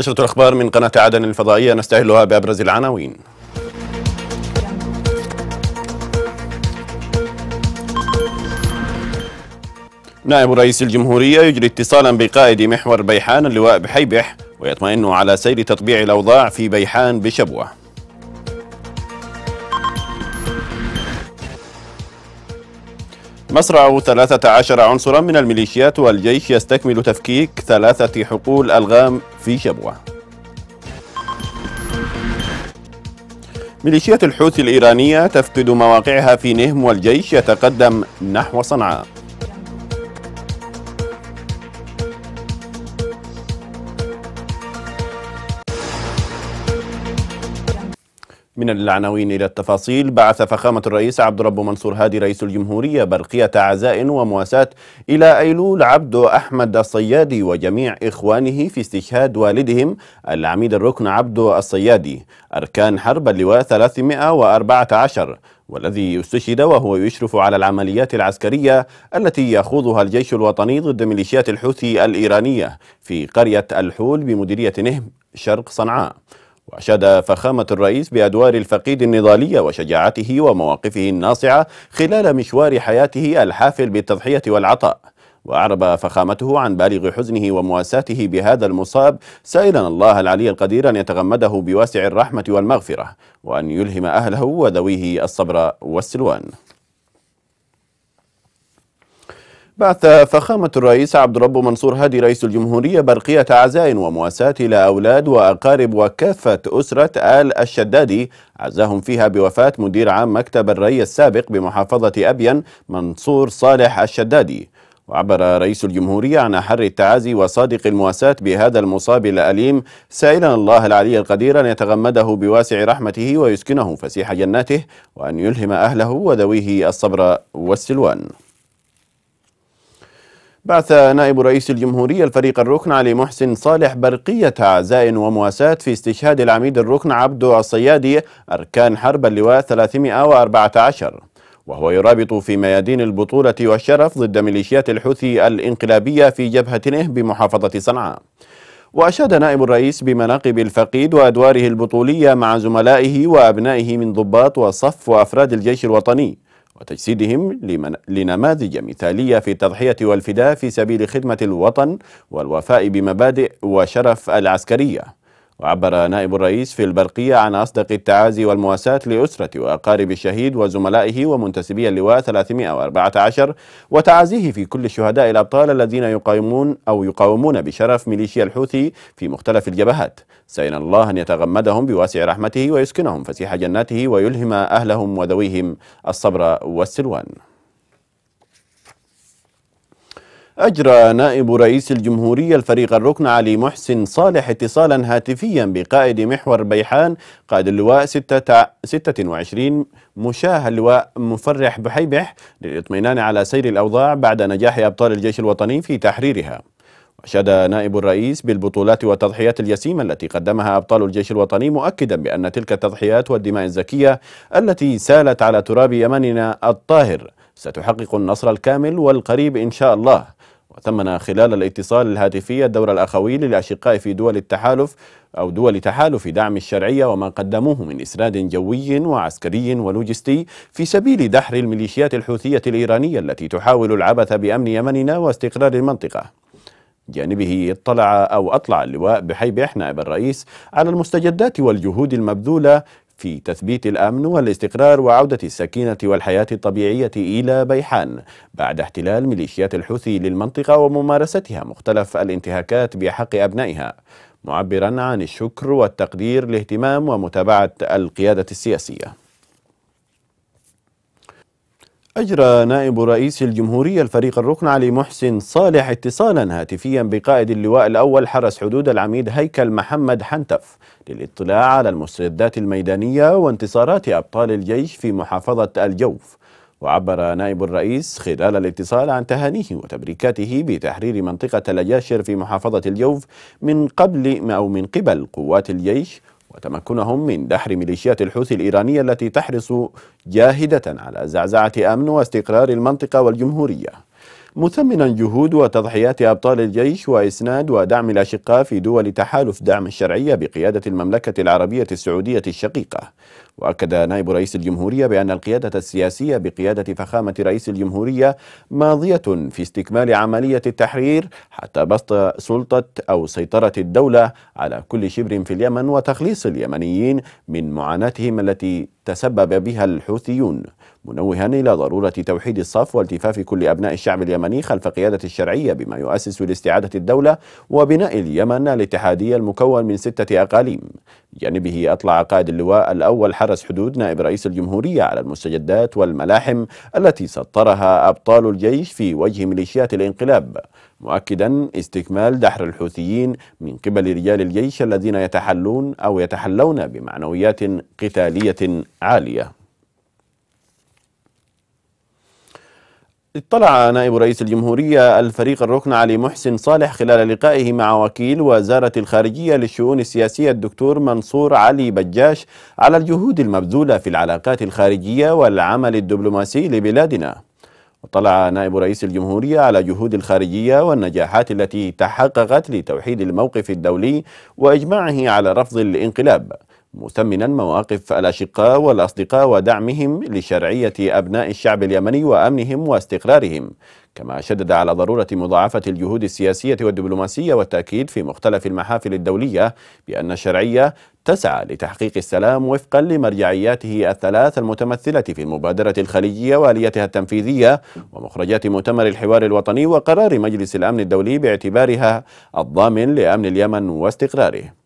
نشرة الأخبار من قناة عدن الفضائية نستهلها بأبرز العناوين نائب رئيس الجمهورية يجري اتصالا بقائد محور بيحان اللواء بحيبح ويطمئن على سير تطبيع الأوضاع في بيحان بشبوة مصرع 13 عنصرا من الميليشيات والجيش يستكمل تفكيك ثلاثة حقول ألغام في شبوة ميليشيات الحوثي الإيرانية تفقد مواقعها في نهم والجيش يتقدم نحو صنعاء من العناوين إلى التفاصيل بعث فخامة الرئيس عبد رب منصور هادي رئيس الجمهورية برقية عزاء ومواساة إلى أيلول عبد أحمد الصيادي وجميع إخوانه في استشهاد والدهم العميد الركن عبد الصيادي أركان حرب اللواء 314 والذي استشهد وهو يشرف على العمليات العسكرية التي يخوضها الجيش الوطني ضد ميليشيات الحوثي الإيرانية في قرية الحول بمديرية نهم شرق صنعاء وأشاد فخامة الرئيس بأدوار الفقيد النضالية وشجاعته ومواقفه الناصعة خلال مشوار حياته الحافل بالتضحية والعطاء وأعرب فخامته عن بالغ حزنه ومواساته بهذا المصاب سائلا الله العلي القدير أن يتغمده بواسع الرحمة والمغفرة وأن يلهم أهله وذويه الصبر والسلوان بعث فخامة الرئيس عبد الرب منصور هادي رئيس الجمهورية برقية عزاء ومواساة إلى أولاد وأقارب وكافة أسرة آل الشدادي عزاهم فيها بوفاة مدير عام مكتب الري السابق بمحافظة أبين منصور صالح الشدادي وعبر رئيس الجمهورية عن أحر التعازي وصادق المواساة بهذا المصاب الأليم سائلا الله العلي القدير أن يتغمده بواسع رحمته ويسكنه فسيح جناته وأن يلهم أهله وذويه الصبر والسلوان بعث نائب رئيس الجمهورية الفريق الركن علي محسن صالح برقية عزاء ومواساة في استشهاد العميد الركن عبد الصيادي أركان حرب اللواء 314 وهو يرابط في ميادين البطولة والشرف ضد ميليشيات الحوثي الانقلابية في جبهة نه إيه بمحافظة صنعاء وأشاد نائب الرئيس بمناقب الفقيد وأدواره البطولية مع زملائه وأبنائه من ضباط وصف وأفراد الجيش الوطني وتجسيدهم لنماذج مثالية في التضحية والفداء في سبيل خدمة الوطن والوفاء بمبادئ وشرف العسكرية وعبر نائب الرئيس في البرقية عن أصدق التعازي والمواساة لأسرة وأقارب الشهيد وزملائه ومنتسبي اللواء 314 وتعازيه في كل الشهداء الأبطال الذين يقاومون أو يقاومون بشرف ميليشيا الحوثي في مختلف الجبهات سين الله أن يتغمدهم بواسع رحمته ويسكنهم فسيح جناته ويلهم أهلهم وذويهم الصبر والسلوان أجرى نائب رئيس الجمهورية الفريق الركن علي محسن صالح اتصالا هاتفيا بقائد محور بيحان قائد اللواء 26 مشاه اللواء مفرح بحيبح للاطمئنان على سير الأوضاع بعد نجاح أبطال الجيش الوطني في تحريرها أشاد نائب الرئيس بالبطولات والتضحيات الجسيمة التي قدمها أبطال الجيش الوطني مؤكدا بأن تلك التضحيات والدماء الزكية التي سالت على تراب يمننا الطاهر ستحقق النصر الكامل والقريب إن شاء الله وثمن خلال الاتصال الهاتفي الدور الأخوي للأشقاء في دول التحالف أو دول تحالف دعم الشرعية وما قدموه من إسناد جوي وعسكري ولوجستي في سبيل دحر الميليشيات الحوثية الإيرانية التي تحاول العبث بأمن يمننا واستقرار المنطقة جانبه اطلع أو أطلع اللواء بحيب إحنا الرئيس على المستجدات والجهود المبذولة في تثبيت الامن والاستقرار وعوده السكينه والحياه الطبيعيه الى بيحان بعد احتلال ميليشيات الحوثي للمنطقه وممارستها مختلف الانتهاكات بحق ابنائها معبرا عن الشكر والتقدير لاهتمام ومتابعه القياده السياسيه أجرى نائب رئيس الجمهورية الفريق الركن علي محسن صالح اتصالا هاتفيا بقائد اللواء الأول حرس حدود العميد هيكل محمد حنتف للاطلاع على المستجدات الميدانية وانتصارات أبطال الجيش في محافظة الجوف وعبر نائب الرئيس خلال الاتصال عن تهانيه وتبريكاته بتحرير منطقة الأجاشر في محافظة الجوف من قبل أو من قبل قوات الجيش وتمكنهم من دحر ميليشيات الحوثي الإيرانية التي تحرص جاهدة على زعزعة أمن واستقرار المنطقة والجمهورية مثمنا جهود وتضحيات أبطال الجيش وإسناد ودعم الأشقاء في دول تحالف دعم الشرعية بقيادة المملكة العربية السعودية الشقيقة واكد نائب رئيس الجمهوريه بان القياده السياسيه بقياده فخامه رئيس الجمهوريه ماضيه في استكمال عمليه التحرير حتى بسط سلطه او سيطره الدوله على كل شبر في اليمن وتخليص اليمنيين من معاناتهم التي تسبب بها الحوثيون منوها الى ضروره توحيد الصف والتفاف كل ابناء الشعب اليمني خلف قياده الشرعيه بما يؤسس لاستعاده الدوله وبناء اليمن الاتحاديه المكون من سته اقاليم بجانبه أطلع قائد اللواء الأول حرس حدود نائب رئيس الجمهورية على المستجدات والملاحم التي سطرها أبطال الجيش في وجه ميليشيات الانقلاب مؤكدا استكمال دحر الحوثيين من قبل رجال الجيش الذين يتحلون أو يتحلون بمعنويات قتالية عالية اطلع نائب رئيس الجمهورية الفريق الركن علي محسن صالح خلال لقائه مع وكيل وزارة الخارجية للشؤون السياسية الدكتور منصور علي بجاش على الجهود المبذولة في العلاقات الخارجية والعمل الدبلوماسي لبلادنا وطلع نائب رئيس الجمهورية على جهود الخارجية والنجاحات التي تحققت لتوحيد الموقف الدولي وإجماعه على رفض الانقلاب مثمنا مواقف الأشقاء والأصدقاء ودعمهم لشرعية أبناء الشعب اليمني وأمنهم واستقرارهم كما شدد على ضرورة مضاعفة الجهود السياسية والدبلوماسية والتأكيد في مختلف المحافل الدولية بأن الشرعية تسعى لتحقيق السلام وفقا لمرجعياته الثلاث المتمثلة في المبادرة الخليجية وآليتها التنفيذية ومخرجات مؤتمر الحوار الوطني وقرار مجلس الأمن الدولي باعتبارها الضامن لأمن اليمن واستقراره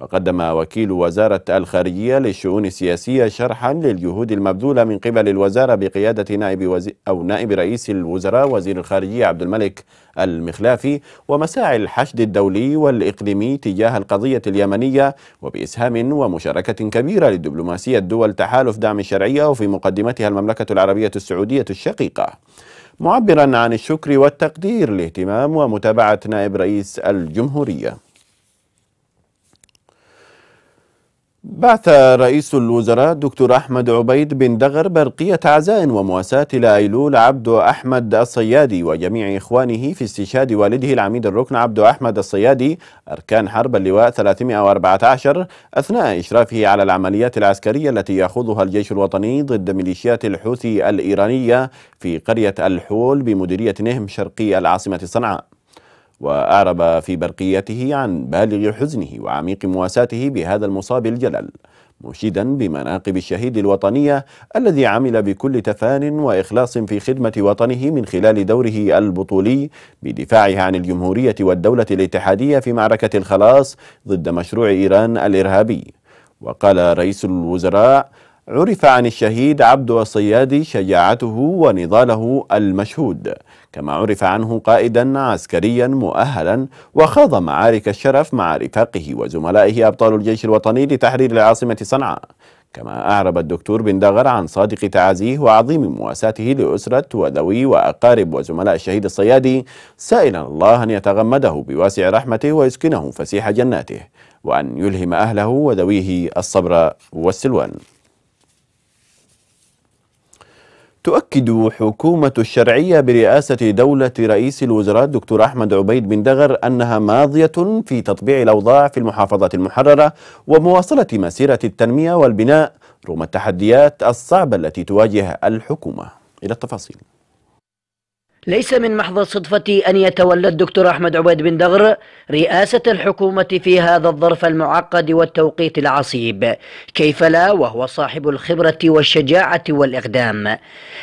وقدم وكيل وزارة الخارجية للشؤون السياسية شرحا للجهود المبذولة من قبل الوزارة بقيادة نائب وزير أو نائب رئيس الوزراء وزير الخارجية عبد الملك المخلافي ومساعي الحشد الدولي والإقليمي تجاه القضية اليمنية وبإسهام ومشاركة كبيرة لدبلوماسية دول تحالف دعم الشرعية وفي مقدمتها المملكة العربية السعودية الشقيقة. معبرا عن الشكر والتقدير لاهتمام ومتابعة نائب رئيس الجمهورية بعث رئيس الوزراء دكتور أحمد عبيد بن دغر برقية عزاء ومواساة إلى أيلول عبد أحمد الصيادي وجميع إخوانه في استشهاد والده العميد الركن عبد أحمد الصيادي أركان حرب اللواء 314 أثناء إشرافه على العمليات العسكرية التي يخوضها الجيش الوطني ضد ميليشيات الحوثي الإيرانية في قرية الحول بمديرية نهم شرقي العاصمة صنعاء وأعرب في برقيته عن بالغ حزنه وعميق مواساته بهذا المصاب الجلل مشيدا بمناقب الشهيد الوطنية الذي عمل بكل تفان وإخلاص في خدمة وطنه من خلال دوره البطولي بدفاعه عن الجمهورية والدولة الاتحادية في معركة الخلاص ضد مشروع إيران الإرهابي وقال رئيس الوزراء عرف عن الشهيد عبد الصياد شجاعته ونضاله المشهود كما عرف عنه قائدا عسكريا مؤهلا وخاض معارك الشرف مع رفاقه وزملائه أبطال الجيش الوطني لتحرير العاصمة صنعاء كما أعرب الدكتور بن دغر عن صادق تعازيه وعظيم مواساته لأسرة وذوي وأقارب وزملاء الشهيد الصيادي سائلا الله أن يتغمده بواسع رحمته ويسكنه فسيح جناته وأن يلهم أهله وذويه الصبر والسلوان تؤكد حكومة الشرعية برئاسة دولة رئيس الوزراء الدكتور أحمد عبيد بن دغر أنها ماضية في تطبيع الأوضاع في المحافظات المحررة ومواصلة مسيرة التنمية والبناء رغم التحديات الصعبة التي تواجه الحكومة إلى التفاصيل ليس من محض الصدفة أن يتولى الدكتور أحمد عبيد بن دغر رئاسة الحكومة في هذا الظرف المعقد والتوقيت العصيب كيف لا وهو صاحب الخبرة والشجاعة والإقدام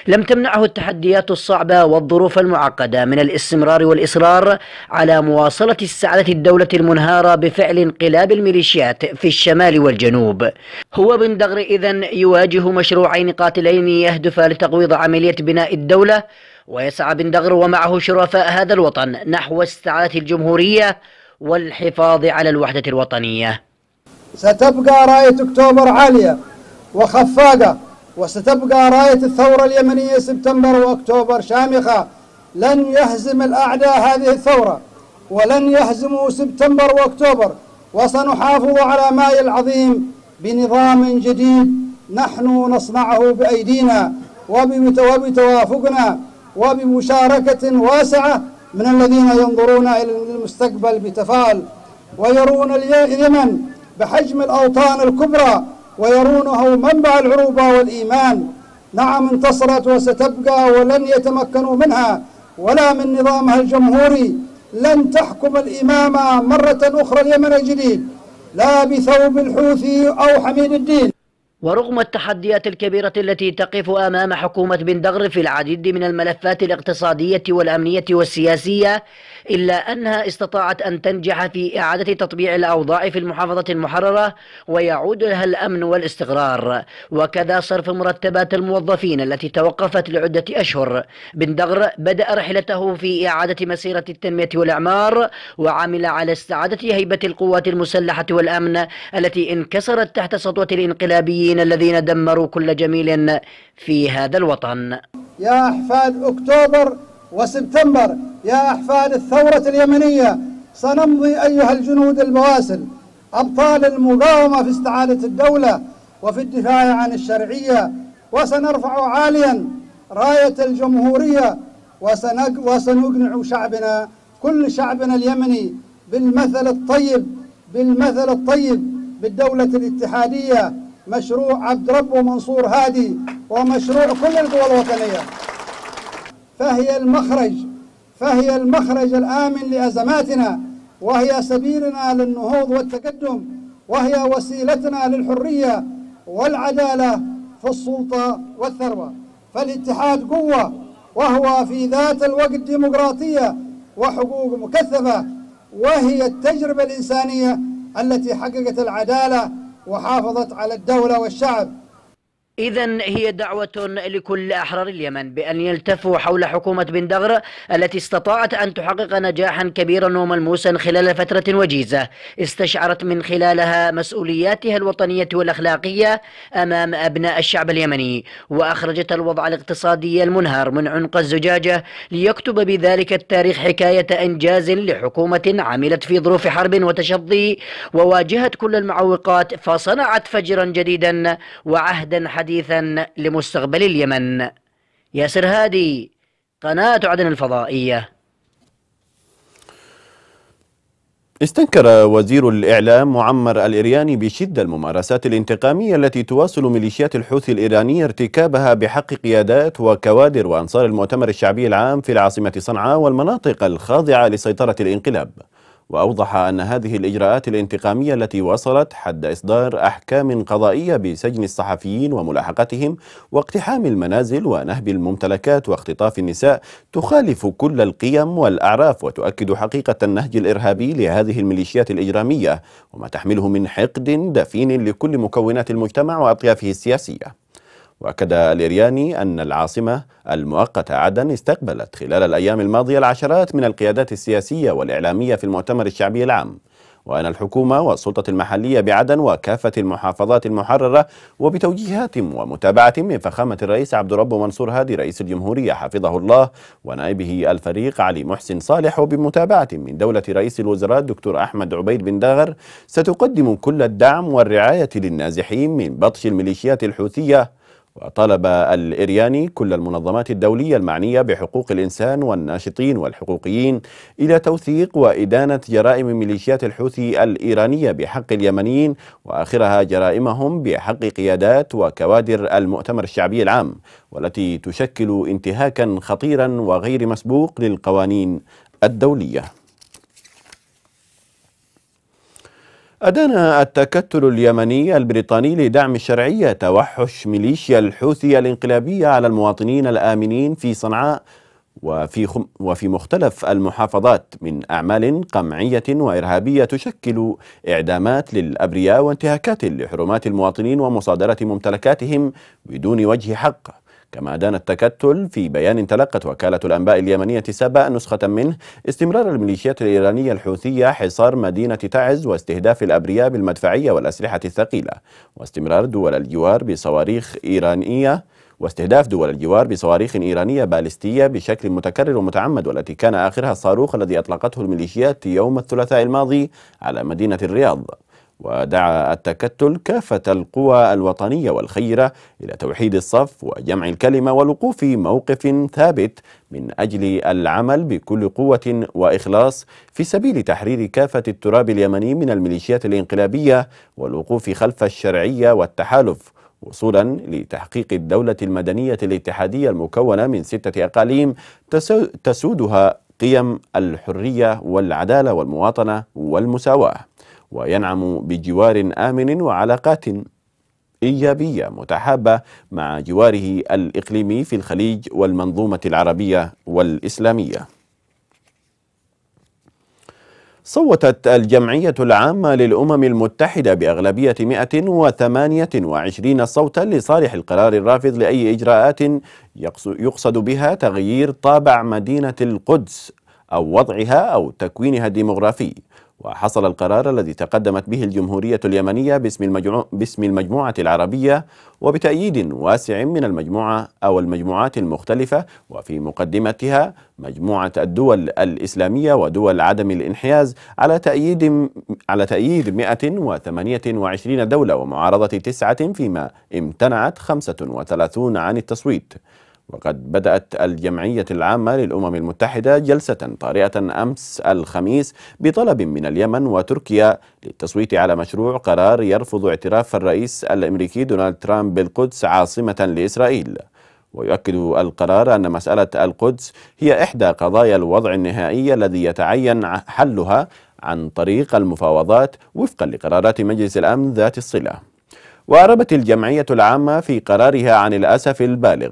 لم تمنعه التحديات الصعبة والظروف المعقدة من الاستمرار والإصرار على مواصلة السعادة الدولة المنهارة بفعل انقلاب الميليشيات في الشمال والجنوب هو بن دغر إذا يواجه مشروعين قاتلين يهدف لتقويض عملية بناء الدولة ويسعى بن دغر ومعه شرفاء هذا الوطن نحو استعادة الجمهورية والحفاظ على الوحدة الوطنية ستبقى راية أكتوبر عالية وخفاقة وستبقى راية الثورة اليمنية سبتمبر وأكتوبر شامخة لن يهزم الأعداء هذه الثورة ولن يهزموا سبتمبر وأكتوبر وسنحافظ على ماي العظيم بنظام جديد نحن نصنعه بأيدينا وبتوافقنا وبمشاركة واسعة من الذين ينظرون إلى المستقبل بتفاؤل ويرون اليمن بحجم الأوطان الكبرى ويرونه منبع العروبة والإيمان نعم انتصرت وستبقى ولن يتمكنوا منها ولا من نظامها الجمهوري لن تحكم الإمامة مرة أخرى اليمن الجديد لا بثوب الحوثي أو حميد الدين ورغم التحديات الكبيرة التي تقف أمام حكومة بن دغر في العديد من الملفات الاقتصادية والأمنية والسياسية إلا أنها استطاعت أن تنجح في إعادة تطبيع الأوضاع في المحافظة المحررة ويعود لها الأمن والاستقرار وكذا صرف مرتبات الموظفين التي توقفت لعدة أشهر بن دغر بدأ رحلته في إعادة مسيرة التنمية والإعمار وعمل على استعادة هيبة القوات المسلحة والأمن التي انكسرت تحت سطوة الانقلابيين المجاهدين الذين دمروا كل جميل في هذا الوطن يا أحفاد أكتوبر وسبتمبر يا أحفاد الثورة اليمنية سنمضي أيها الجنود البواسل أبطال المقاومة في استعادة الدولة وفي الدفاع عن الشرعية وسنرفع عاليا راية الجمهورية وسنقنع شعبنا كل شعبنا اليمني بالمثل الطيب بالمثل الطيب بالدولة الاتحادية مشروع عبد رب ومنصور هادي ومشروع كل القوى الوطنية فهي المخرج فهي المخرج الآمن لأزماتنا وهي سبيلنا للنهوض والتقدم وهي وسيلتنا للحرية والعدالة في السلطة والثروة فالاتحاد قوة وهو في ذات الوقت ديمقراطية وحقوق مكثفة وهي التجربة الإنسانية التي حققت العدالة وحافظت على الدولة والشعب إذا هي دعوة لكل أحرار اليمن بأن يلتفوا حول حكومة بن دغر التي استطاعت أن تحقق نجاحا كبيرا وملموسا خلال فترة وجيزة استشعرت من خلالها مسؤولياتها الوطنية والأخلاقية أمام أبناء الشعب اليمني وأخرجت الوضع الاقتصادي المنهار من عنق الزجاجة ليكتب بذلك التاريخ حكاية إنجاز لحكومة عملت في ظروف حرب وتشظي وواجهت كل المعوقات فصنعت فجرا جديدا وعهدا حديثا حديثا لمستقبل اليمن ياسر هادي قناة عدن الفضائية استنكر وزير الإعلام معمر الإرياني بشدة الممارسات الانتقامية التي تواصل ميليشيات الحوثي الإيرانية ارتكابها بحق قيادات وكوادر وأنصار المؤتمر الشعبي العام في العاصمة صنعاء والمناطق الخاضعة لسيطرة الانقلاب وأوضح أن هذه الإجراءات الانتقامية التي وصلت حد إصدار أحكام قضائية بسجن الصحفيين وملاحقتهم واقتحام المنازل ونهب الممتلكات واختطاف النساء تخالف كل القيم والأعراف وتؤكد حقيقة النهج الإرهابي لهذه الميليشيات الإجرامية وما تحمله من حقد دفين لكل مكونات المجتمع وأطيافه السياسية واكد الارياني ان العاصمه المؤقته عدن استقبلت خلال الايام الماضيه العشرات من القيادات السياسيه والاعلاميه في المؤتمر الشعبي العام وأن الحكومة والسلطة المحلية بعدن وكافة المحافظات المحررة وبتوجيهات ومتابعة من فخامة الرئيس عبد ربه منصور هادي رئيس الجمهورية حفظه الله ونائبه الفريق علي محسن صالح وبمتابعة من دولة رئيس الوزراء الدكتور أحمد عبيد بن داغر ستقدم كل الدعم والرعاية للنازحين من بطش الميليشيات الحوثية وطلب الإرياني كل المنظمات الدولية المعنية بحقوق الإنسان والناشطين والحقوقيين إلى توثيق وإدانة جرائم ميليشيات الحوثي الإيرانية بحق اليمنيين وآخرها جرائمهم بحق قيادات وكوادر المؤتمر الشعبي العام والتي تشكل انتهاكا خطيرا وغير مسبوق للقوانين الدولية أدان التكتل اليمني البريطاني لدعم الشرعية توحش ميليشيا الحوثية الانقلابية على المواطنين الآمنين في صنعاء وفي, خم وفي مختلف المحافظات من أعمال قمعية وإرهابية تشكل إعدامات للأبرياء وانتهاكات لحرمات المواطنين ومصادرة ممتلكاتهم بدون وجه حق كما أدان التكتل في بيان تلقت وكالة الأنباء اليمنية سبا نسخة منه استمرار الميليشيات الإيرانية الحوثية حصار مدينة تعز واستهداف الأبرياء بالمدفعية والأسلحة الثقيلة واستمرار دول الجوار بصواريخ إيرانية واستهداف دول الجوار بصواريخ إيرانية باليستية بشكل متكرر ومتعمد والتي كان آخرها الصاروخ الذي أطلقته الميليشيات يوم الثلاثاء الماضي على مدينة الرياض ودعا التكتل كافة القوى الوطنية والخيرة إلى توحيد الصف وجمع الكلمة والوقوف موقف ثابت من أجل العمل بكل قوة وإخلاص في سبيل تحرير كافة التراب اليمني من الميليشيات الانقلابية والوقوف خلف الشرعية والتحالف وصولا لتحقيق الدولة المدنية الاتحادية المكونة من ستة أقاليم تسودها قيم الحرية والعدالة والمواطنة والمساواة وينعم بجوار آمن وعلاقات إيجابية متحابة مع جواره الإقليمي في الخليج والمنظومة العربية والإسلامية. صوتت الجمعية العامة للأمم المتحدة بأغلبية 128 صوتا لصالح القرار الرافض لأي إجراءات يقصد بها تغيير طابع مدينة القدس أو وضعها أو تكوينها الديمغرافي وحصل القرار الذي تقدمت به الجمهورية اليمنية باسم, المجموع باسم المجموعة العربية وبتأييد واسع من المجموعة أو المجموعات المختلفة وفي مقدمتها مجموعة الدول الإسلامية ودول عدم الانحياز على تأييد على تأييد 128 دولة ومعارضة تسعة فيما امتنعت 35 عن التصويت وقد بدأت الجمعية العامة للأمم المتحدة جلسة طارئة أمس الخميس بطلب من اليمن وتركيا للتصويت على مشروع قرار يرفض اعتراف الرئيس الأمريكي دونالد ترامب بالقدس عاصمة لإسرائيل ويؤكد القرار أن مسألة القدس هي إحدى قضايا الوضع النهائي الذي يتعين حلها عن طريق المفاوضات وفقا لقرارات مجلس الأمن ذات الصلة وأربت الجمعية العامة في قرارها عن الأسف البالغ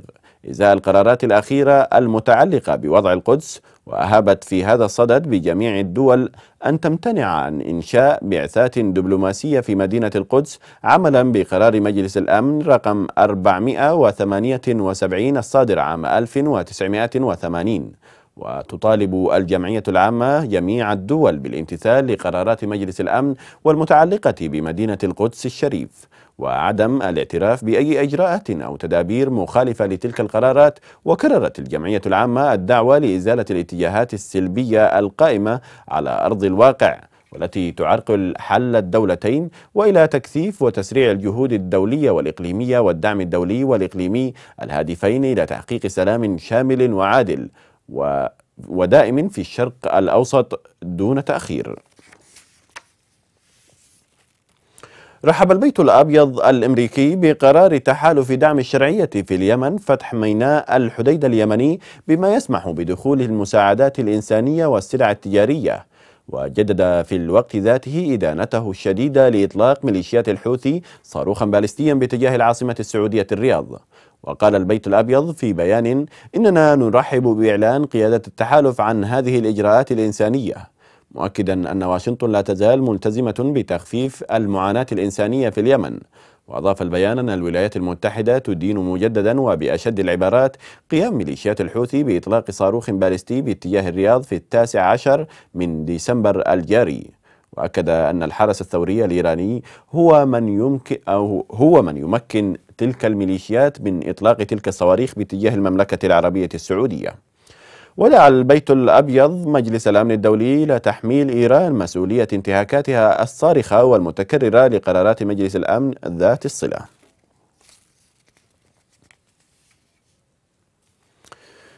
إزاء القرارات الأخيرة المتعلقة بوضع القدس وأهابت في هذا الصدد بجميع الدول أن تمتنع عن إنشاء بعثات دبلوماسية في مدينة القدس عملا بقرار مجلس الأمن رقم 478 الصادر عام 1980 وتطالب الجمعية العامة جميع الدول بالامتثال لقرارات مجلس الأمن والمتعلقة بمدينة القدس الشريف وعدم الاعتراف باي اجراءات او تدابير مخالفه لتلك القرارات وكررت الجمعيه العامه الدعوه لازاله الاتجاهات السلبيه القائمه على ارض الواقع والتي تعرقل حل الدولتين والى تكثيف وتسريع الجهود الدوليه والاقليميه والدعم الدولي والاقليمي الهادفين الى تحقيق سلام شامل وعادل و ودائم في الشرق الاوسط دون تاخير رحب البيت الأبيض الأمريكي بقرار تحالف دعم الشرعية في اليمن فتح ميناء الحديدة اليمني بما يسمح بدخول المساعدات الإنسانية والسلع التجارية وجدد في الوقت ذاته إدانته الشديدة لإطلاق ميليشيات الحوثي صاروخا باليستيا باتجاه العاصمة السعودية الرياض وقال البيت الأبيض في بيان إننا نرحب بإعلان قيادة التحالف عن هذه الإجراءات الإنسانية مؤكدا أن واشنطن لا تزال ملتزمة بتخفيف المعاناة الإنسانية في اليمن وأضاف البيان أن الولايات المتحدة تدين مجددا وبأشد العبارات قيام ميليشيات الحوثي بإطلاق صاروخ باليستي باتجاه الرياض في التاسع عشر من ديسمبر الجاري وأكد أن الحرس الثوري الإيراني هو من يمكن أو هو من يمكن تلك الميليشيات من إطلاق تلك الصواريخ باتجاه المملكة العربية السعودية ودعا البيت الأبيض مجلس الأمن الدولي إلى تحميل إيران مسؤولية انتهاكاتها الصارخة والمتكررة لقرارات مجلس الأمن ذات الصلة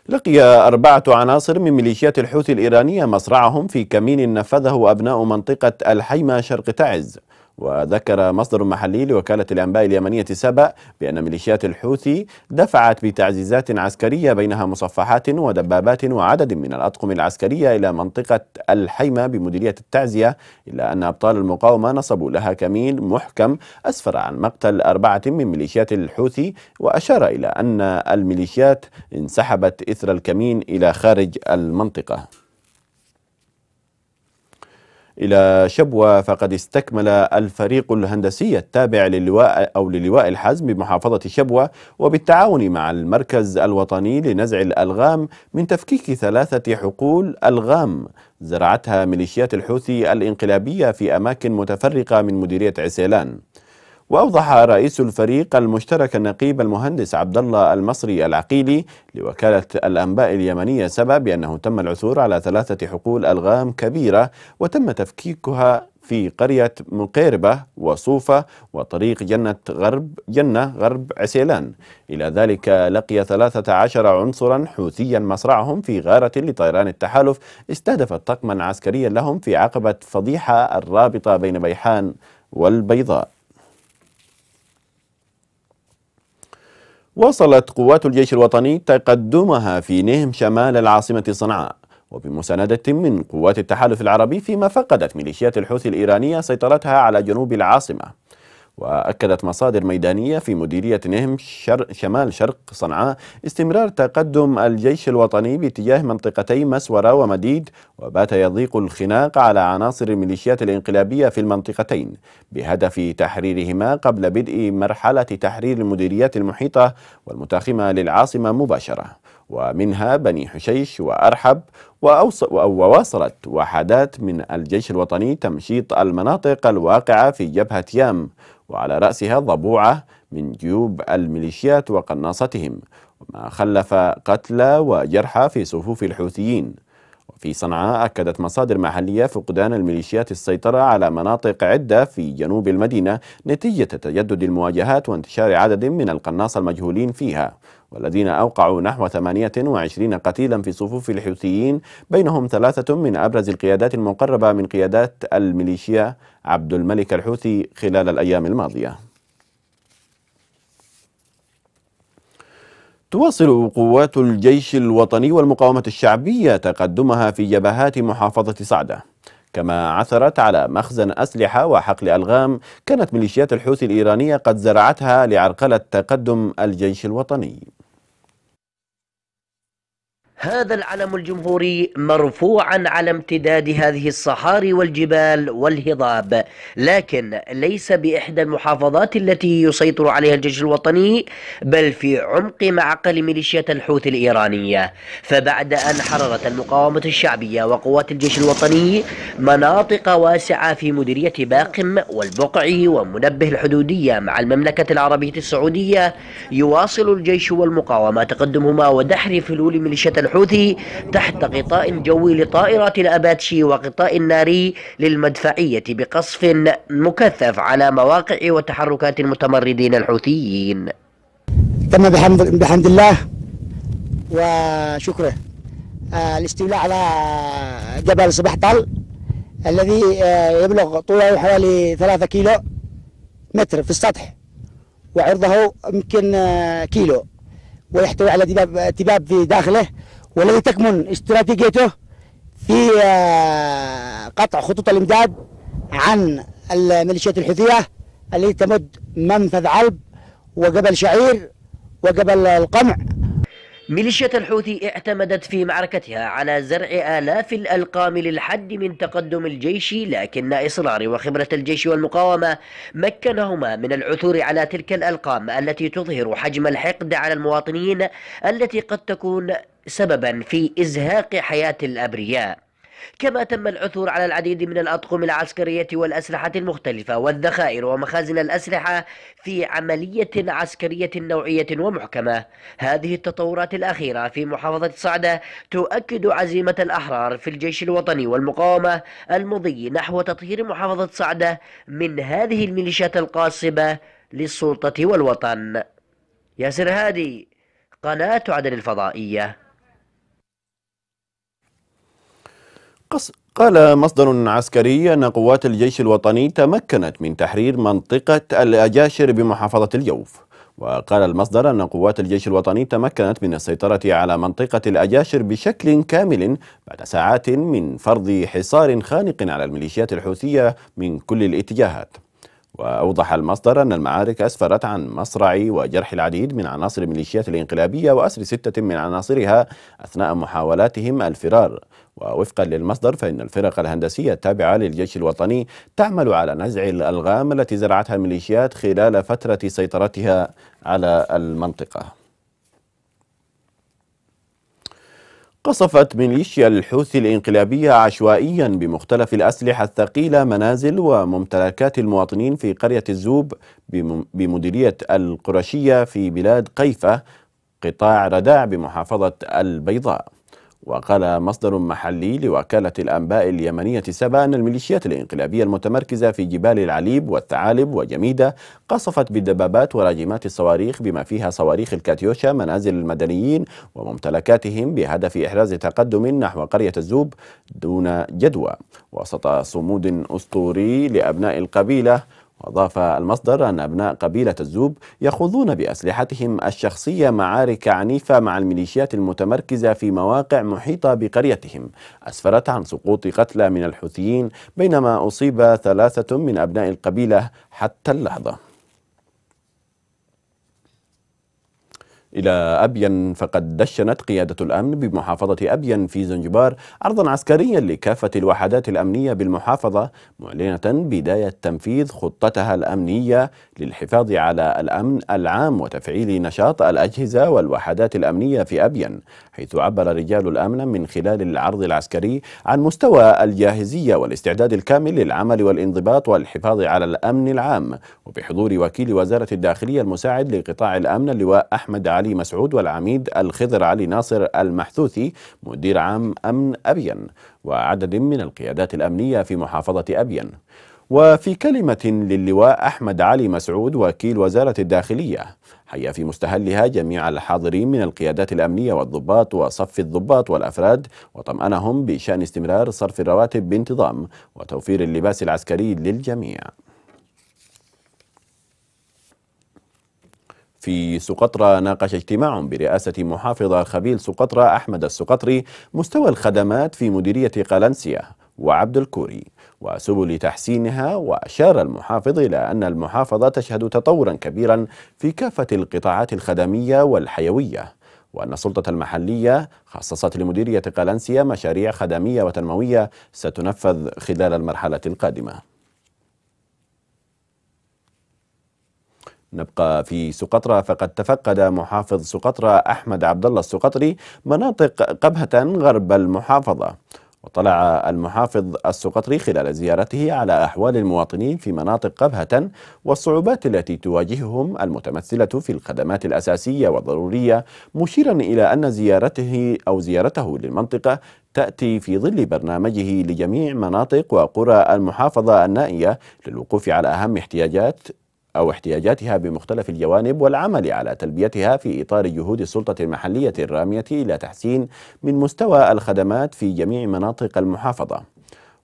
لقي أربعة عناصر من ميليشيات الحوثي الإيرانية مصرعهم في كمين نفذه أبناء منطقة الحيمة شرق تعز وذكر مصدر محلي لوكالة الأنباء اليمنية سبأ بأن ميليشيات الحوثي دفعت بتعزيزات عسكرية بينها مصفحات ودبابات وعدد من الأطقم العسكرية إلى منطقة الحيمة بمديرية التعزية إلا أن أبطال المقاومة نصبوا لها كمين محكم أسفر عن مقتل أربعة من ميليشيات الحوثي وأشار إلى أن الميليشيات انسحبت إثر الكمين إلى خارج المنطقة إلى شبوة فقد استكمل الفريق الهندسي التابع للواء أو للواء الحزم بمحافظة شبوة وبالتعاون مع المركز الوطني لنزع الألغام من تفكيك ثلاثة حقول ألغام زرعتها ميليشيات الحوثي الإنقلابية في أماكن متفرقة من مديرية عسيلان وأوضح رئيس الفريق المشترك النقيب المهندس عبد الله المصري العقيلي لوكالة الأنباء اليمنية سبب بأنه تم العثور على ثلاثة حقول ألغام كبيرة وتم تفكيكها في قرية مقيربة وصوفة وطريق جنة غرب جنة غرب عسيلان إلى ذلك لقي 13 عنصرا حوثيا مصرعهم في غارة لطيران التحالف استهدفت طقما عسكريا لهم في عقبة فضيحة الرابطة بين بيحان والبيضاء وصلت قوات الجيش الوطني تقدمها في نهم شمال العاصمة صنعاء وبمساندة من قوات التحالف العربي فيما فقدت ميليشيات الحوثي الإيرانية سيطرتها على جنوب العاصمة وأكدت مصادر ميدانية في مديرية نهم شر شمال شرق صنعاء استمرار تقدم الجيش الوطني باتجاه منطقتي مسورة ومديد وبات يضيق الخناق على عناصر الميليشيات الانقلابية في المنطقتين بهدف تحريرهما قبل بدء مرحلة تحرير المديريات المحيطة والمتاخمة للعاصمة مباشرة ومنها بني حشيش وأرحب وواصلت وحدات من الجيش الوطني تمشيط المناطق الواقعة في جبهة يام وعلى رأسها ضبوعة من جيوب الميليشيات وقناصتهم وما خلف قتلى وجرحى في صفوف الحوثيين وفي صنعاء أكدت مصادر محلية فقدان الميليشيات السيطرة على مناطق عدة في جنوب المدينة نتيجة تجدد المواجهات وانتشار عدد من القناصة المجهولين فيها والذين أوقعوا نحو 28 قتيلا في صفوف الحوثيين بينهم ثلاثة من أبرز القيادات المقربة من قيادات الميليشيا عبد الملك الحوثي خلال الأيام الماضية تواصل قوات الجيش الوطني والمقاومة الشعبية تقدمها في جبهات محافظة صعدة كما عثرت على مخزن أسلحة وحقل ألغام كانت ميليشيات الحوثي الإيرانية قد زرعتها لعرقلة تقدم الجيش الوطني هذا العلم الجمهوري مرفوعا على امتداد هذه الصحاري والجبال والهضاب لكن ليس بإحدى المحافظات التي يسيطر عليها الجيش الوطني بل في عمق معقل ميليشيات الحوثي الإيرانية فبعد أن حررت المقاومة الشعبية وقوات الجيش الوطني مناطق واسعة في مديرية باقم والبقع ومنبه الحدودية مع المملكة العربية السعودية يواصل الجيش والمقاومة تقدمهما ودحر فلول ميليشيات الحوثي تحت غطاء جوي لطائرات الأباتشي وغطاء ناري للمدفعية بقصف مكثف على مواقع وتحركات المتمردين الحوثيين تم بحمد, بحمد الله وشكره آه، الاستيلاء على جبل سبحطل الذي آه، يبلغ طوله حوالي ثلاثة كيلو متر في السطح وعرضه يمكن آه، كيلو ويحتوي على تباب في داخله والذي تكمن استراتيجيته في آه، قطع خطوط الامداد عن الميليشيات الحوثيه التي تمد منفذ علب وجبل شعير وجبل القمع ميليشيا الحوثي اعتمدت في معركتها على زرع آلاف الألقام للحد من تقدم الجيش لكن إصرار وخبرة الجيش والمقاومة مكنهما من العثور على تلك الألقام التي تظهر حجم الحقد على المواطنين التي قد تكون سببا في إزهاق حياة الأبرياء كما تم العثور على العديد من الأطقم العسكرية والأسلحة المختلفة والذخائر ومخازن الأسلحة في عملية عسكرية نوعية ومحكمة هذه التطورات الأخيرة في محافظة صعدة تؤكد عزيمة الأحرار في الجيش الوطني والمقاومة المضي نحو تطهير محافظة صعدة من هذه الميليشيات القاصبة للسلطة والوطن ياسر هادي قناة عدن الفضائية قال مصدر عسكري أن قوات الجيش الوطني تمكنت من تحرير منطقة الأجاشر بمحافظة اليوف وقال المصدر أن قوات الجيش الوطني تمكنت من السيطرة على منطقة الأجاشر بشكل كامل بعد ساعات من فرض حصار خانق على الميليشيات الحوثية من كل الاتجاهات وأوضح المصدر أن المعارك أسفرت عن مصرع وجرح العديد من عناصر الميليشيات الانقلابية وأسر ستة من عناصرها أثناء محاولاتهم الفرار ووفقا للمصدر فإن الفرق الهندسية التابعة للجيش الوطني تعمل على نزع الألغام التي زرعتها الميليشيات خلال فترة سيطرتها على المنطقة قصفت ميليشيا الحوثي الانقلابية عشوائيا بمختلف الأسلحة الثقيلة منازل وممتلكات المواطنين في قرية الزوب بمديرية القرشية في بلاد قيفة قطاع رداع بمحافظة البيضاء وقال مصدر محلي لوكالة الأنباء اليمنية سبا أن الميليشيات الإنقلابية المتمركزة في جبال العليب والثعالب وجميدة قصفت بالدبابات وراجمات الصواريخ بما فيها صواريخ الكاتيوشا منازل المدنيين وممتلكاتهم بهدف إحراز تقدم نحو قرية الزوب دون جدوى وسط صمود أسطوري لأبناء القبيلة وأضاف المصدر أن أبناء قبيلة الزوب يخوضون بأسلحتهم الشخصية معارك عنيفة مع الميليشيات المتمركزة في مواقع محيطة بقريتهم أسفرت عن سقوط قتلى من الحوثيين بينما أصيب ثلاثة من أبناء القبيلة حتى اللحظة إلى أبين فقد دشنت قيادة الأمن بمحافظة أبين في زنجبار عرضا عسكريا لكافة الوحدات الأمنية بالمحافظة معلنة بداية تنفيذ خطتها الأمنية للحفاظ على الأمن العام وتفعيل نشاط الأجهزة والوحدات الأمنية في أبين حيث عبر رجال الأمن من خلال العرض العسكري عن مستوى الجاهزية والاستعداد الكامل للعمل والانضباط والحفاظ على الأمن العام وبحضور وكيل وزارة الداخلية المساعد لقطاع الأمن اللواء أحمد علي علي مسعود والعميد الخضر علي ناصر المحثوثي مدير عام أمن أبين وعدد من القيادات الأمنية في محافظة أبين وفي كلمة للواء أحمد علي مسعود وكيل وزارة الداخلية حيا في مستهلها جميع الحاضرين من القيادات الأمنية والضباط وصف الضباط والأفراد وطمأنهم بشأن استمرار صرف الرواتب بانتظام وتوفير اللباس العسكري للجميع في سقطرى ناقش اجتماع برئاسة محافظة خبيل سقطرى أحمد السقطري مستوى الخدمات في مديرية قلنسية وعبد الكوري وسبل تحسينها وأشار المحافظ إلى أن المحافظة تشهد تطورا كبيرا في كافة القطاعات الخدمية والحيوية وأن السلطة المحلية خصصت لمديرية قلنسية مشاريع خدمية وتنموية ستنفذ خلال المرحلة القادمة نبقى في سقطرى فقد تفقد محافظ سقطرى أحمد عبد الله السقطري مناطق قبهة غرب المحافظة وطلع المحافظ السقطري خلال زيارته على أحوال المواطنين في مناطق قبهة والصعوبات التي تواجههم المتمثلة في الخدمات الأساسية والضرورية مشيرا إلى أن زيارته أو زيارته للمنطقة تأتي في ظل برنامجه لجميع مناطق وقرى المحافظة النائية للوقوف على أهم احتياجات أو احتياجاتها بمختلف الجوانب والعمل على تلبيتها في إطار جهود السلطة المحلية الرامية إلى تحسين من مستوى الخدمات في جميع مناطق المحافظة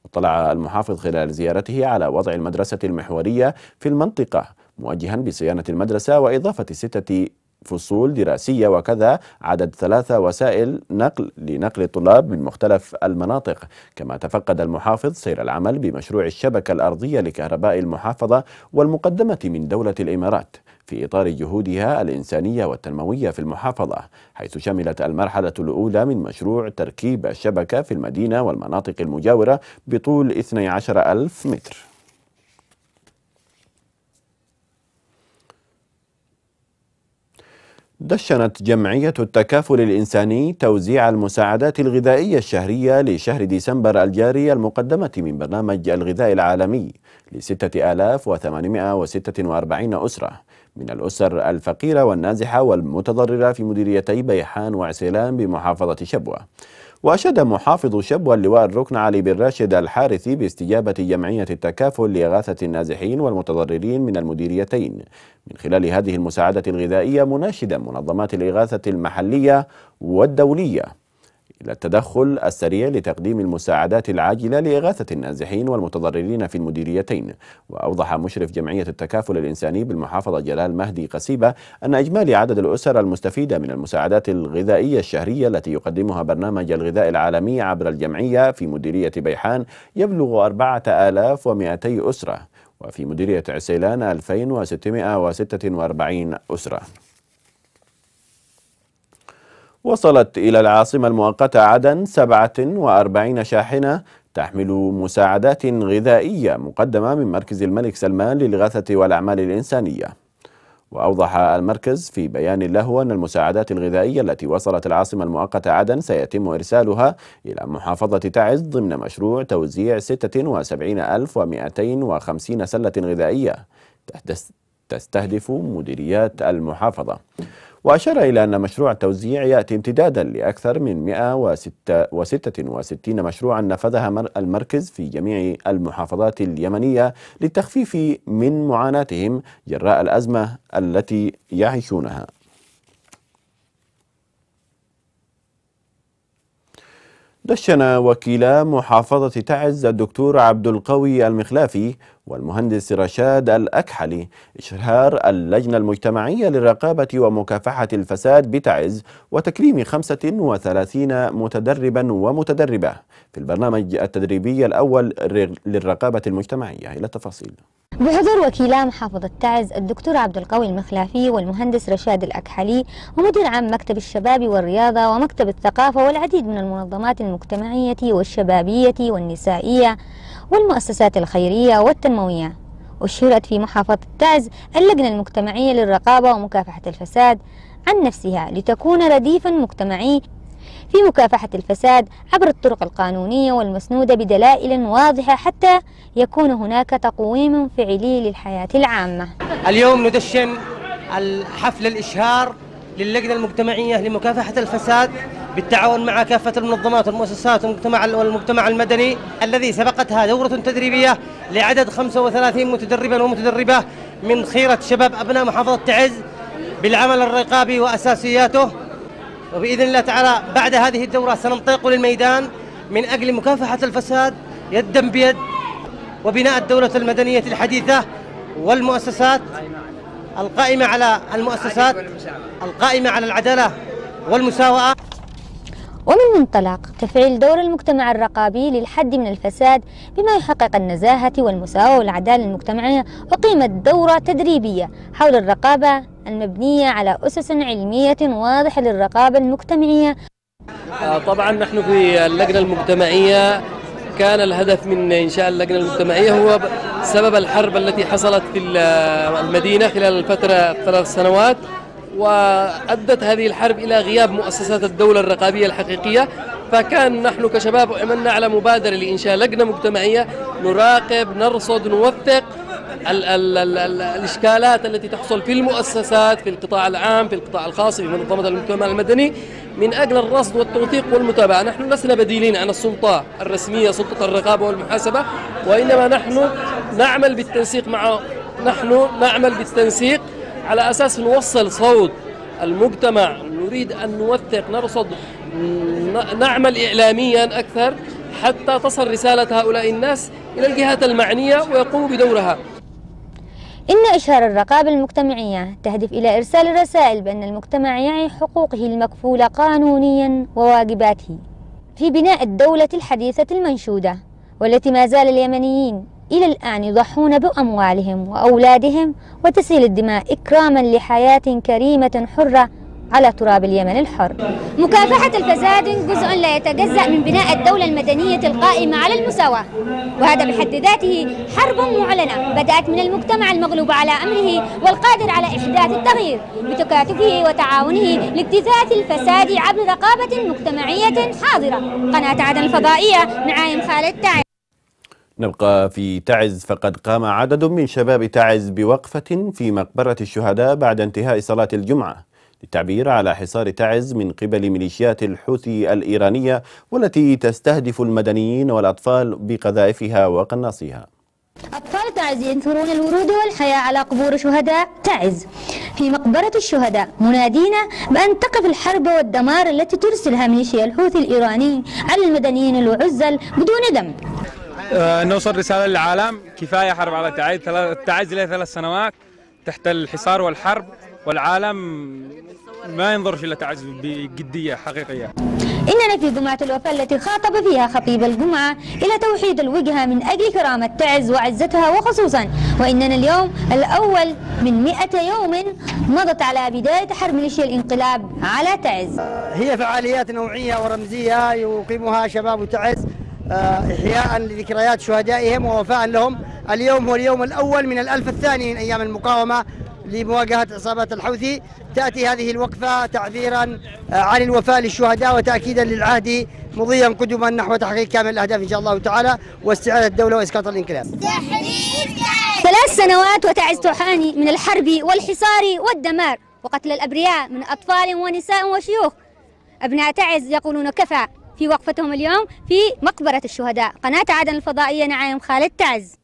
اطلع المحافظ خلال زيارته على وضع المدرسة المحورية في المنطقة موجها بصيانة المدرسة وإضافة ستة فصول دراسية وكذا عدد ثلاثة وسائل نقل لنقل الطلاب من مختلف المناطق كما تفقد المحافظ سير العمل بمشروع الشبكة الأرضية لكهرباء المحافظة والمقدمة من دولة الإمارات في إطار جهودها الإنسانية والتنموية في المحافظة حيث شملت المرحلة الأولى من مشروع تركيب الشبكة في المدينة والمناطق المجاورة بطول 12 ألف متر دشنت جمعية التكافل الإنساني توزيع المساعدات الغذائية الشهرية لشهر ديسمبر الجاري المقدمة من برنامج الغذاء العالمي لستة آلاف وثمانمائة وستة وأربعين أسرة من الأسر الفقيرة والنازحة والمتضررة في مديريتي بيحان وعسيلان بمحافظة شبوة وأشاد محافظ شبوه اللواء الركن علي بن راشد الحارثي باستجابة جمعية التكافل لإغاثة النازحين والمتضررين من المديريتين من خلال هذه المساعدة الغذائية مناشدا منظمات الإغاثة المحلية والدولية إلى التدخل السريع لتقديم المساعدات العاجلة لإغاثة النازحين والمتضررين في المديريتين وأوضح مشرف جمعية التكافل الإنساني بالمحافظة جلال مهدي قسيبة أن إجمالي عدد الأسر المستفيدة من المساعدات الغذائية الشهرية التي يقدمها برنامج الغذاء العالمي عبر الجمعية في مديرية بيحان يبلغ 4200 أسرة وفي مديرية عسيلان 2646 أسرة وصلت إلى العاصمة المؤقتة عدن 47 شاحنة تحمل مساعدات غذائية مقدمة من مركز الملك سلمان للإغاثة والأعمال الإنسانية وأوضح المركز في بيان له أن المساعدات الغذائية التي وصلت العاصمة المؤقتة عدن سيتم إرسالها إلى محافظة تعز ضمن مشروع توزيع 76250 سلة غذائية تستهدف مديريات المحافظة وأشار إلى أن مشروع التوزيع يأتي امتدادا لأكثر من 166 مشروعا نفذها المركز في جميع المحافظات اليمنية للتخفيف من معاناتهم جراء الأزمة التي يعيشونها دشن وكيل محافظة تعز الدكتور عبد القوي المخلافي والمهندس رشاد الأكحلي إشهار اللجنة المجتمعية للرقابة ومكافحة الفساد بتعز وتكريم 35 متدربا ومتدربة في البرنامج التدريبي الأول للرقابة المجتمعية إلى التفاصيل بحضور وكيلا محافظة تعز الدكتور عبد القوي المخلافي والمهندس رشاد الأكحلي ومدير عام مكتب الشباب والرياضة ومكتب الثقافة والعديد من المنظمات المجتمعية والشبابية والنسائية والمؤسسات الخيرية والتنموية أشهرت في محافظة تعز اللجنة المجتمعية للرقابة ومكافحة الفساد عن نفسها لتكون رديفا مجتمعي في مكافحة الفساد عبر الطرق القانونية والمسنودة بدلائل واضحة حتى يكون هناك تقويم فعلي للحياة العامة اليوم ندشن الحفل الإشهار للجنة المجتمعية لمكافحة الفساد بالتعاون مع كافة المنظمات والمؤسسات والمجتمع والمجتمع المدني الذي سبقتها دورة تدريبية لعدد 35 متدربا ومتدربة من خيرة شباب أبناء محافظة تعز بالعمل الرقابي وأساسياته وبإذن الله تعالى بعد هذه الدورة سننطلق للميدان من أجل مكافحة الفساد يدا بيد وبناء الدولة المدنية الحديثة والمؤسسات القائمة على المؤسسات القائمة على العدالة والمساواة ومن منطلق تفعيل دور المجتمع الرقابي للحد من الفساد بما يحقق النزاهة والمساواة والعدالة المجتمعية أقيمت دورة تدريبية حول الرقابة المبنية على أسس علمية واضحة للرقابة المجتمعية آه، طبعا نحن في اللجنة المجتمعية كان الهدف من إنشاء اللجنة المجتمعية هو سبب الحرب التي حصلت في آه، المدينة خلال الفترة ثلاث سنوات وأدت هذه الحرب إلى غياب مؤسسات الدولة الرقابية الحقيقية فكان نحن كشباب عملنا على مبادرة لإنشاء لجنة مجتمعية نراقب نرصد نوثق ال ال ال ال الإشكالات التي تحصل في المؤسسات في القطاع العام في القطاع الخاص في منظمة المجتمع المدني من أجل الرصد والتوثيق والمتابعة نحن لسنا بديلين عن السلطة الرسمية سلطة الرقابة والمحاسبة وإنما نحن نعمل بالتنسيق مع نحن نعمل بالتنسيق على أساس نوصل صوت المجتمع نريد أن نوثق نرصد نعمل إعلاميا أكثر حتى تصل رسالة هؤلاء الناس إلى الجهات المعنية ويقوموا بدورها إن إشهار الرقابة المجتمعية تهدف إلى إرسال رسائل بأن المجتمع يعي حقوقه المكفولة قانونيا وواجباته في بناء الدولة الحديثة المنشودة والتي ما زال اليمنيين إلى الآن يضحون بأموالهم وأولادهم وتسيل الدماء إكراما لحياة كريمة حرة على تراب اليمن الحر مكافحة الفساد جزء لا يتجزأ من بناء الدولة المدنية القائمة على المساواة وهذا بحد ذاته حرب معلنة بدأت من المجتمع المغلوب على أمره والقادر على إحداث التغيير بتكاتفه وتعاونه لاجتثاث الفساد عبر رقابة مجتمعية حاضرة قناة عدن الفضائية معايم خالد تعب نبقى في تعز فقد قام عدد من شباب تعز بوقفة في مقبرة الشهداء بعد انتهاء صلاة الجمعة للتعبير على حصار تعز من قبل ميليشيات الحوثي الإيرانية والتي تستهدف المدنيين والأطفال بقذائفها وقناصيها أطفال تعز ينثرون الورود والحياة على قبور شهداء تعز في مقبرة الشهداء منادين بأن تقف الحرب والدمار التي ترسلها ميليشيا الحوثي الإيراني على المدنيين العزل بدون دم آه، نوصل رسالة للعالم كفاية حرب على تعز التعز له ثلاث سنوات تحت الحصار والحرب والعالم ما ينظرش إلى تعز بجدية حقيقية إننا في جمعة الوفاة التي خاطب فيها خطيب الجمعة إلى توحيد الوجهة من أجل كرامة تعز وعزتها وخصوصا وإننا اليوم الأول من 100 يوم مضت على بداية حرب ميليشيا الانقلاب على تعز هي فعاليات نوعية ورمزية يقيمها شباب تعز آه، إحياء لذكريات شهدائهم ووفاء لهم اليوم هو اليوم الأول من الألف الثاني من أيام المقاومة لمواجهة عصابة الحوثي تأتي هذه الوقفة تعذيرا آه، عن الوفاء للشهداء وتأكيدا للعهد مضيا قدما نحو تحقيق كامل الأهداف إن شاء الله تعالى واستعادة الدولة وإسقاط الانقلاب ثلاث سنوات وتعز تحاني من الحرب والحصار والدمار وقتل الأبرياء من أطفال ونساء وشيوخ أبناء تعز يقولون كفى في وقفتهم اليوم في مقبرة الشهداء قناة عدن الفضائية نعيم خالد تعز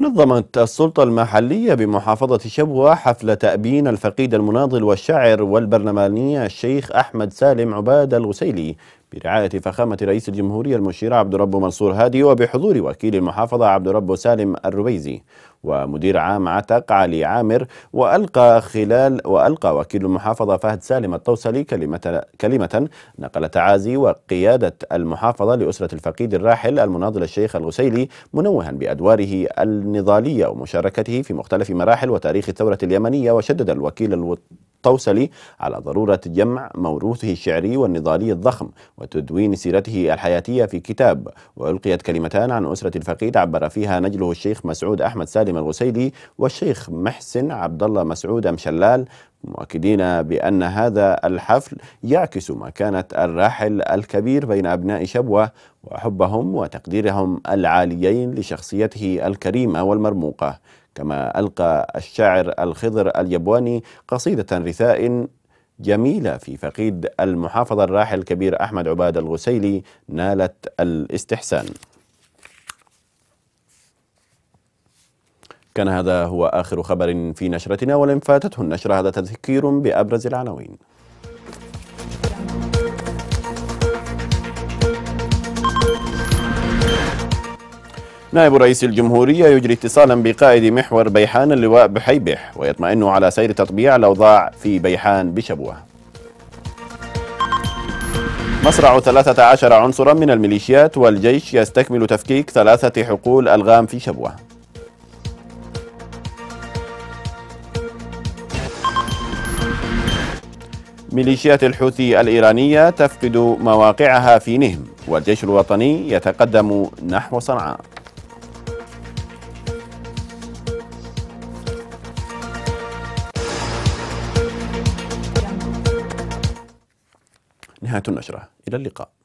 نظمت السلطة المحلية بمحافظة شبوة حفل تأبين الفقيد المناضل والشاعر والبرلمانية الشيخ أحمد سالم عباد الغسيلي برعاية فخامة رئيس الجمهورية المشير عبد الرب منصور هادي وبحضور وكيل المحافظة عبد الرب سالم الرويزي ومدير عام عتق علي عامر وألقى خلال وألقى وكيل المحافظة فهد سالم الطوسلي كلمة كلمة نقل تعازي وقيادة المحافظة لأسرة الفقيد الراحل المناضل الشيخ الغسيلي منوها بأدواره النضالية ومشاركته في مختلف مراحل وتاريخ الثورة اليمنية وشدد الوكيل الوطني الطوسلي على ضرورة جمع موروثه الشعري والنضالي الضخم وتدوين سيرته الحياتية في كتاب وألقيت كلمتان عن أسرة الفقيد عبر فيها نجله الشيخ مسعود أحمد سالم الغسيلي والشيخ محسن عبد الله مسعود أمشلال مؤكدين بأن هذا الحفل يعكس مكانة الراحل الكبير بين أبناء شبوة وحبهم وتقديرهم العاليين لشخصيته الكريمة والمرموقة كما ألقى الشاعر الخضر اليبواني قصيدة رثاء جميلة في فقيد المحافظة الراحل الكبير أحمد عباد الغسيلي نالت الاستحسان كان هذا هو آخر خبر في نشرتنا ولن فاتته النشرة هذا تذكير بأبرز العناوين نائب رئيس الجمهورية يجري اتصالا بقائد محور بيحان اللواء بحيبح ويطمئن على سير تطبيع الأوضاع في بيحان بشبوة مصرع 13 عنصرا من الميليشيات والجيش يستكمل تفكيك ثلاثة حقول ألغام في شبوة ميليشيات الحوثي الإيرانية تفقد مواقعها في نهم والجيش الوطني يتقدم نحو صنعاء نهايه النشرة إلى اللقاء